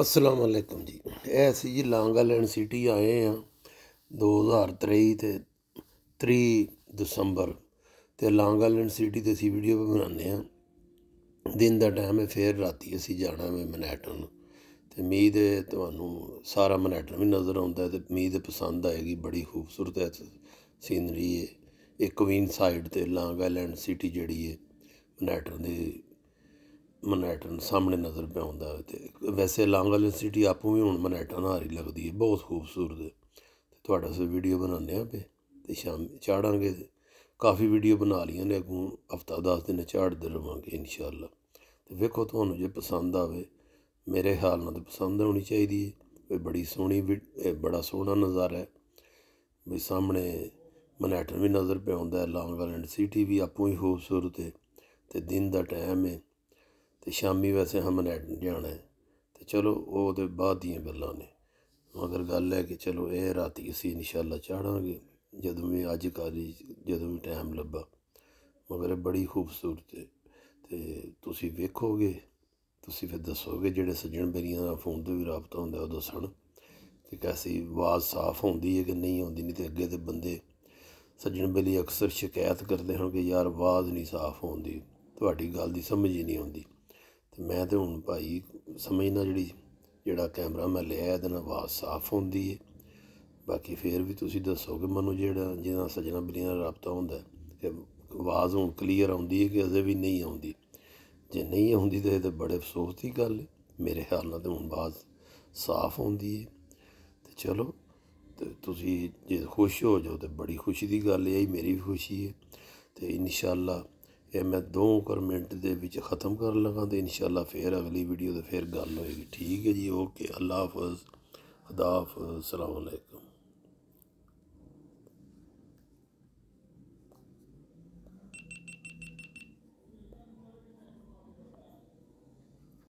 ਅਸਲਾਮ ਅਲੈਕਮ ਜੀ ਇਹ ਅਸੀਂ ਜੀ ਲਾਂਗਾਲੈਂਡ ਸਿਟੀ ਆਏ ਆ 2023 ਤੇ 3 ਦਸੰਬਰ ਤੇ ਲਾਂਗਾਲੈਂਡ ਸਿਟੀ ਤੇ ਅਸੀਂ ਵੀਡੀਓ ਬਣਾਉਂਦੇ ਆ ਦਿਨ ਦਾ ਟਾਈਮ ਹੈ ਫੇਰ ਰਾਤੀ ਅਸੀਂ ਜਾਣਾ ਹੈ ਮਨਹਟਨ ਤੇ ਉਮੀਦ ਹੈ ਤੁਹਾਨੂੰ ਸਾਰਾ ਮਨਹਟਨ ਵੀ ਨਜ਼ਰ ਆਉਂਦਾ ਤੇ ਉਮੀਦ ਹੈ ਪਸੰਦ ਆਏਗੀ ਬੜੀ ਖੂਬਸੂਰਤ ਹੈ ਸੀਨਰੀ ਹੈ ਇਹ ਕਵੀਨ ਸਾਈਡ ਤੇ ਲਾਂਗਾਲੈਂਡ ਸਿਟੀ ਜਿਹੜੀ ਹੈ ਮਨਹਟਨ ਦੇ ਮਨੈਟਨ ਸਾਹਮਣੇ ਨਜ਼ਰ ਪਿਆਉਂਦਾ ਤੇ ਵੈਸੇ ਲਾਂਗ ਵਾਲੀ ਸਿਟੀ ਆਪੋ ਵੀ ਹੁਣ ਮਨੈਟਨ ਆ ਰਹੀ ਲੱਗਦੀ ਹੈ ਬਹੁਤ ਖੂਬਸੂਰਤ ਹੈ ਤੇ ਤੁਹਾਡਾ ਸੇ ਵੀਡੀਓ ਬਣਾਉਂਦੇ ਆ ਪੇ ਤੇ ਸ਼ਾਮ ਚਾੜਾਂਗੇ ਕਾਫੀ ਵੀਡੀਓ ਬਣਾ ਲਈਆਂ ਨੇ ਅਗੋਂ ਹਫਤਾ 10 ਦਿਨ ਚਾੜਦੇ ਰਵਾਂਗੇ ਇਨਸ਼ਾਅੱਲਾ ਤੇ ਵੇਖੋ ਤੁਹਾਨੂੰ ਜੇ ਪਸੰਦ ਆਵੇ ਮੇਰੇ ਹਾਲ ਨਾਲ ਤੇ ਪਸੰਦ ਆਉਣੀ ਚਾਹੀਦੀ ਹੈ ਵੀ ਬੜੀ ਸੋਹਣੀ ਬੜਾ ਸੋਹਣਾ ਨਜ਼ਾਰਾ ਹੈ ਵੀ ਸਾਹਮਣੇ ਮਨੈਟਨ ਵੀ ਨਜ਼ਰ ਪਿਆਉਂਦਾ ਹੈ ਲਾਂਗ ਸਿਟੀ ਵੀ ਆਪੋ ਹੀ ਖੂਬਸੂਰਤ ਹੈ ਤੇ ਦਿਨ ਦਾ ਟਾਈਮ ਹੈ ਤੇ ਸ਼ਾਮੀ ਵੈਸੇ ਹਮ ਮਨੈਟਨ ਜਾਣਾ ਤੇ ਚਲੋ ਉਹ ਉਹਦੇ ਬਾਅਦ ਦੀਆਂ ਗੱਲਾਂ ਨੇ ਮਗਰ ਗੱਲ ਹੈ ਕਿ ਚਲੋ ਇਹ ਰਾਤੀ ਅਸੀਂ ਇਨਸ਼ਾਅੱਲਾ ਚਾੜਾਂਗੇ ਜਦੋਂ ਵੀ ਅੱਜ ਕਾਲੀ ਜਦੋਂ ਵੀ ਟਾਈਮ ਲੱਭਾ ਮਗਰ ਬੜੀ ਖੂਬਸੂਰਤ ਹੈ ਤੇ ਤੁਸੀਂ ਵੇਖੋਗੇ ਤੁਸੀਂ ਫਿਰ ਦੱਸੋਗੇ ਜਿਹੜੇ ਸੱਜਣ ਬੇਰੀਆਂ ਦਾ ਫੋਨ ਤੇ ਵੀ ਰਾਬਤਾ ਹੁੰਦਾ ਉਹ ਦੱਸਣ ਕਿ ਕੈਸੀ ਆਵਾਜ਼ ਸਾਫ਼ ਹੁੰਦੀ ਹੈ ਕਿ ਨਹੀਂ ਹੁੰਦੀ ਨਹੀਂ ਤੇ ਅੱਗੇ ਤੇ ਬੰਦੇ ਸੱਜਣ ਬੇਲੀ ਅਕਸਰ ਸ਼ਿਕਾਇਤ ਕਰਦੇ ਹਨ ਕਿ ਯਾਰ ਆਵਾਜ਼ ਨਹੀਂ ਸਾਫ਼ ਹੁੰਦੀ ਤੁਹਾਡੀ ਗੱਲ ਦੀ ਸਮਝ ਹੀ ਨਹੀਂ ਆਉਂਦੀ ਤੇ ਮੈਂ ਤੇ ਹੁਣ ਭਾਈ ਸਮਝਣਾ ਜਿਹੜੀ ਜਿਹੜਾ ਕੈਮਰਾ ਮੈਂ ਲਿਆ ਇਹਦੇ ਨਾਲ ਆਵਾਜ਼ ਸਾਫ਼ ਹੁੰਦੀ ਹੈ ਬਾਕੀ ਫੇਰ ਵੀ ਤੁਸੀਂ ਦੱਸੋਗੇ ਮੈਨੂੰ ਜਿਹੜਾ ਜਿਹਦਾ ਸਜਣਾ ਬਿਲੀ ਨਾਲ ਰابطਾ ਹੁੰਦਾ ਕਿ ਆਵਾਜ਼ ਹੁਣ ਕਲੀਅਰ ਆਉਂਦੀ ਹੈ ਕਿ ਅਜੇ ਵੀ ਨਹੀਂ ਆਉਂਦੀ ਜੇ ਨਹੀਂ ਆਉਂਦੀ ਤਾਂ ਇਹ ਤਾਂ ਬੜੇ ਅਫਸੋਸ ਦੀ ਗੱਲ ਹੈ ਮੇਰੇ ਖਿਆਲ ਨਾਲ ਤਾਂ ਹੁਣ ਆਵਾਜ਼ ਸਾਫ਼ ਆਉਂਦੀ ਹੈ ਤੇ ਚਲੋ ਤੇ ਤੁਸੀਂ ਜੇ ਖੁਸ਼ ਹੋ ਜਾਓ ਤੇ ਬੜੀ ਖੁਸ਼ੀ ਦੀ ਗੱਲ ਹੈ ਇਹ ਮੇਰੀ ਵੀ ਖੁਸ਼ੀ ਹੈ ਤੇ ਇਨਸ਼ਾਅੱਲਾ ਇਹ ਮੈਂ 2 ਕਰ ਮਿੰਟ ਦੇ ਵਿੱਚ ਖਤਮ ਕਰਨ ਲੱਗਾ ਤੇ ਇਨਸ਼ਾਅੱਲਾ ਫੇਰ ਅਗਲੀ ਵੀਡੀਓ ਤੇ ਫੇਰ ਗੱਲ ਹੋਏਗੀ ਠੀਕ ਹੈ ਜੀ ਓਕੇ ਅੱਲਾ ਹਾਫਜ਼ ਅਦਾਫ ਸਲਾਮ ਅਲੈਕ